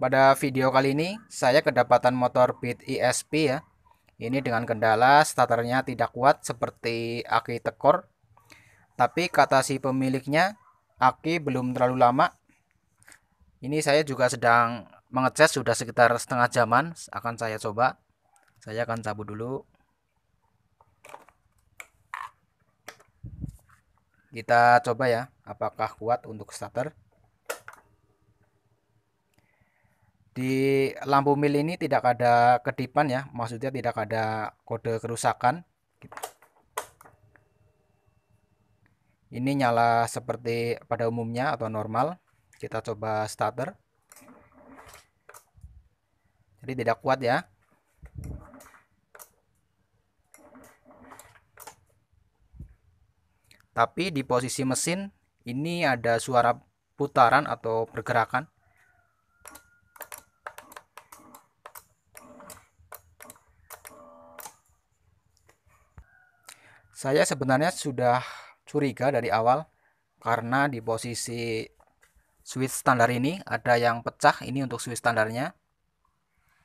Pada video kali ini saya kedapatan motor Beat ESP ya. Ini dengan kendala starternya tidak kuat seperti aki tekor. Tapi kata si pemiliknya aki belum terlalu lama. Ini saya juga sedang mengecas sudah sekitar setengah jaman akan saya coba. Saya akan cabut dulu. Kita coba ya apakah kuat untuk starter. Di lampu mil ini tidak ada kedipan ya, maksudnya tidak ada kode kerusakan. Ini nyala seperti pada umumnya atau normal. Kita coba starter. Jadi tidak kuat ya. Tapi di posisi mesin ini ada suara putaran atau pergerakan. Saya sebenarnya sudah curiga dari awal karena di posisi switch standar ini ada yang pecah ini untuk switch standarnya.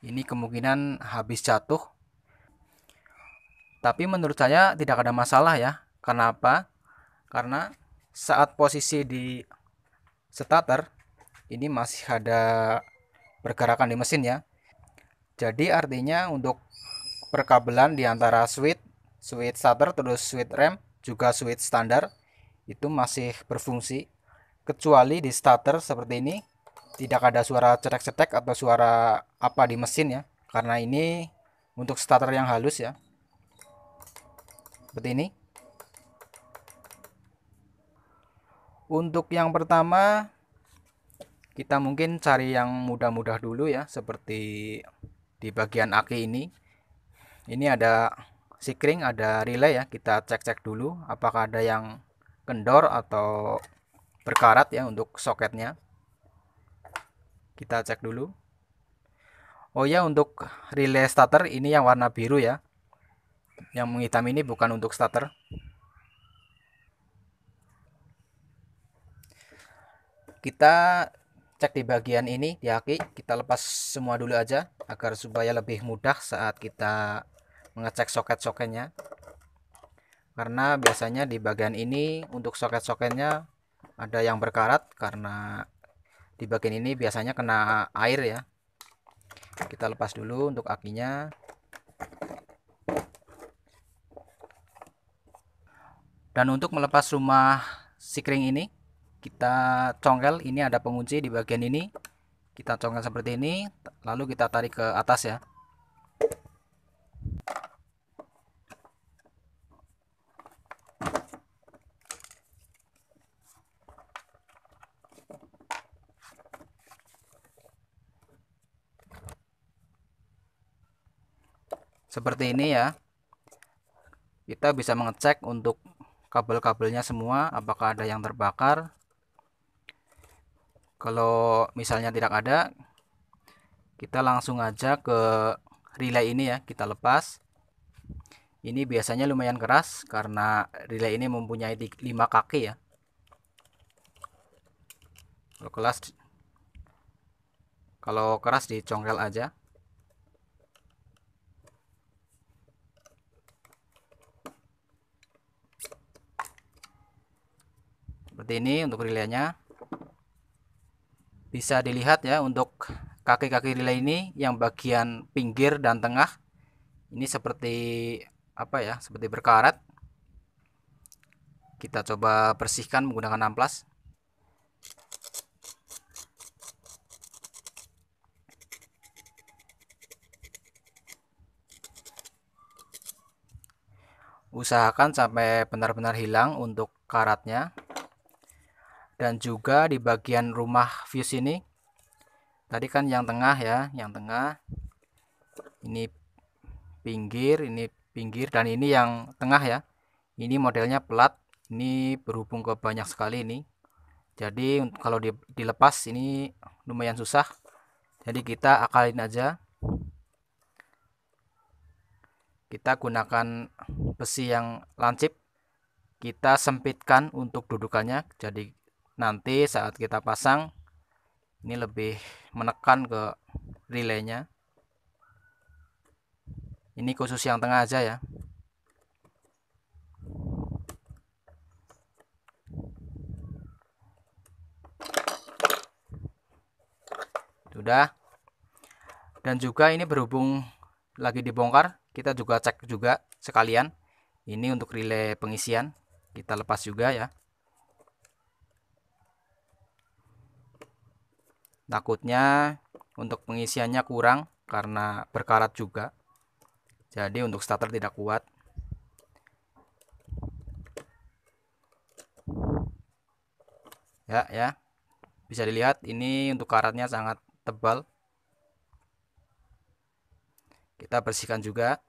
Ini kemungkinan habis jatuh. Tapi menurut saya tidak ada masalah ya. Kenapa? Karena saat posisi di starter ini masih ada pergerakan di mesin ya. Jadi artinya untuk perkabelan di antara switch switch starter terus switch rem juga switch standar itu masih berfungsi kecuali di starter seperti ini tidak ada suara cetek-cetek atau suara apa di mesin ya karena ini untuk starter yang halus ya seperti ini untuk yang pertama kita mungkin cari yang mudah-mudah dulu ya seperti di bagian aki ini ini ada sikring ada relay ya kita cek-cek dulu apakah ada yang kendor atau berkarat ya untuk soketnya kita cek dulu oh ya untuk relay starter ini yang warna biru ya yang menghitam ini bukan untuk starter kita cek di bagian ini di aki kita lepas semua dulu aja agar supaya lebih mudah saat kita mengecek soket-soketnya karena biasanya di bagian ini untuk soket-soketnya ada yang berkarat karena di bagian ini biasanya kena air ya kita lepas dulu untuk akinya dan untuk melepas rumah sikring ini kita congkel ini ada pengunci di bagian ini kita congkel seperti ini lalu kita tarik ke atas ya seperti ini ya kita bisa mengecek untuk kabel-kabelnya semua apakah ada yang terbakar kalau misalnya tidak ada kita langsung aja ke relay ini ya kita lepas ini biasanya lumayan keras karena relay ini mempunyai 5 kaki ya kalau kelas kalau keras dicongkel aja seperti ini untuk relaynya bisa dilihat ya untuk kaki-kaki relay ini yang bagian pinggir dan tengah ini seperti apa ya seperti berkarat kita coba bersihkan menggunakan amplas usahakan sampai benar-benar hilang untuk karatnya dan juga di bagian rumah view ini, tadi kan yang tengah ya yang tengah ini pinggir ini pinggir dan ini yang tengah ya ini modelnya pelat ini berhubung ke banyak sekali ini jadi kalau dilepas ini lumayan susah jadi kita akalin aja kita gunakan besi yang lancip kita sempitkan untuk dudukannya jadi nanti saat kita pasang ini lebih menekan ke relaynya ini khusus yang tengah aja ya sudah dan juga ini berhubung lagi dibongkar kita juga cek juga sekalian ini untuk relay pengisian kita lepas juga ya Takutnya untuk pengisiannya kurang karena berkarat juga. Jadi untuk starter tidak kuat. Ya, ya. Bisa dilihat ini untuk karatnya sangat tebal. Kita bersihkan juga.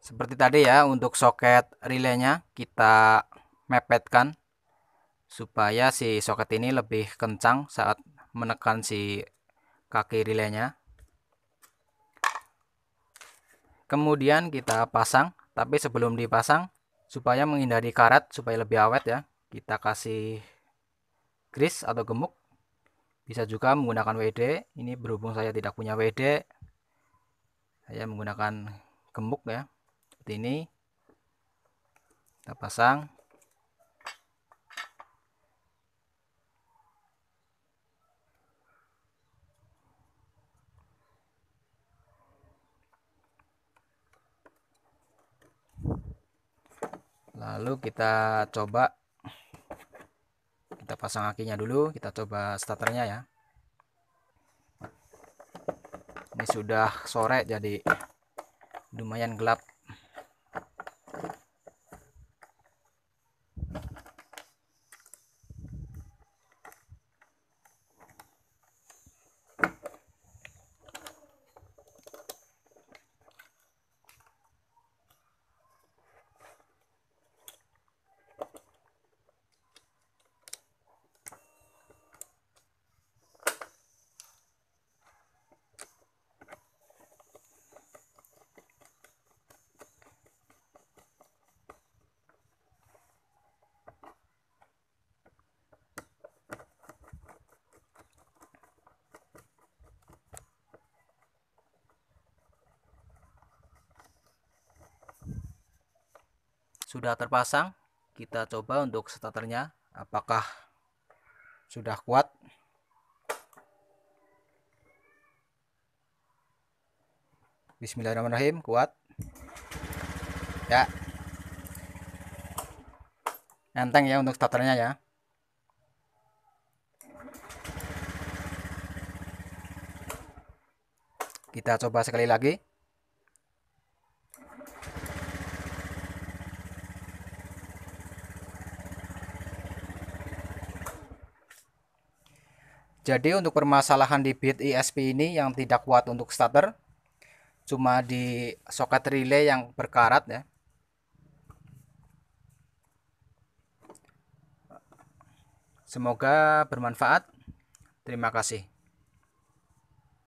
Seperti tadi ya untuk soket relaynya kita mepetkan supaya si soket ini lebih kencang saat menekan si kaki relaynya kemudian kita pasang tapi sebelum dipasang supaya menghindari karat supaya lebih awet ya kita kasih gris atau gemuk bisa juga menggunakan WD ini berhubung saya tidak punya WD saya menggunakan gemuk ya seperti ini kita pasang kita coba kita pasang akinya dulu kita coba starternya ya ini sudah sore jadi lumayan gelap sudah terpasang kita coba untuk starternya apakah sudah kuat Bismillahirrahmanirrahim kuat ya enteng ya untuk starternya ya kita coba sekali lagi Jadi untuk permasalahan di bit ISP e ini yang tidak kuat untuk starter cuma di soket relay yang berkarat ya. Semoga bermanfaat. Terima kasih.